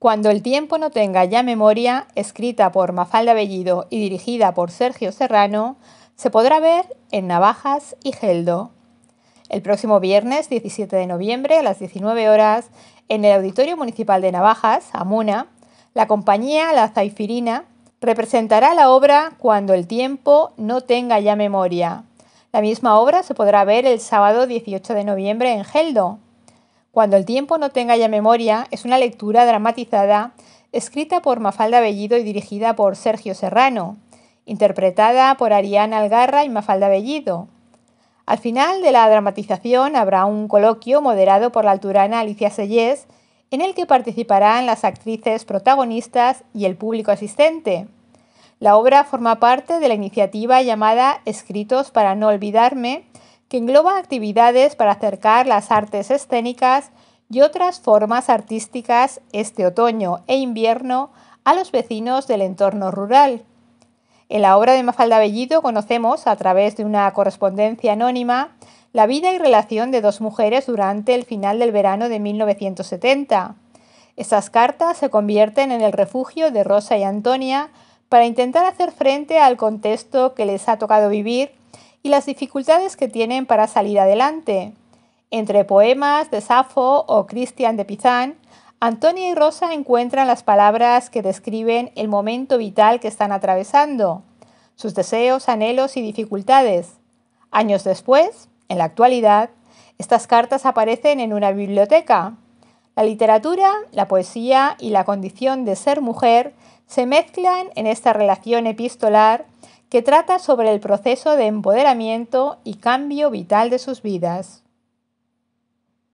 Cuando el tiempo no tenga ya memoria, escrita por Mafalda Bellido y dirigida por Sergio Serrano, se podrá ver en Navajas y Geldo. El próximo viernes 17 de noviembre a las 19 horas, en el Auditorio Municipal de Navajas, Amuna, la compañía La Zaifirina representará la obra Cuando el tiempo no tenga ya memoria. La misma obra se podrá ver el sábado 18 de noviembre en Geldo. Cuando el tiempo no tenga ya memoria es una lectura dramatizada escrita por Mafalda Bellido y dirigida por Sergio Serrano, interpretada por Ariana Algarra y Mafalda Bellido. Al final de la dramatización habrá un coloquio moderado por la alturana Alicia Sellés, en el que participarán las actrices protagonistas y el público asistente. La obra forma parte de la iniciativa llamada Escritos para no olvidarme, que engloba actividades para acercar las artes escénicas y otras formas artísticas este otoño e invierno a los vecinos del entorno rural. En la obra de Mafalda Bellido conocemos, a través de una correspondencia anónima, la vida y relación de dos mujeres durante el final del verano de 1970. Estas cartas se convierten en el refugio de Rosa y Antonia para intentar hacer frente al contexto que les ha tocado vivir y las dificultades que tienen para salir adelante. Entre poemas de Safo o Cristian de Pizán, Antonia y Rosa encuentran las palabras que describen el momento vital que están atravesando, sus deseos, anhelos y dificultades. Años después, en la actualidad, estas cartas aparecen en una biblioteca. La literatura, la poesía y la condición de ser mujer se mezclan en esta relación epistolar que trata sobre el proceso de empoderamiento y cambio vital de sus vidas.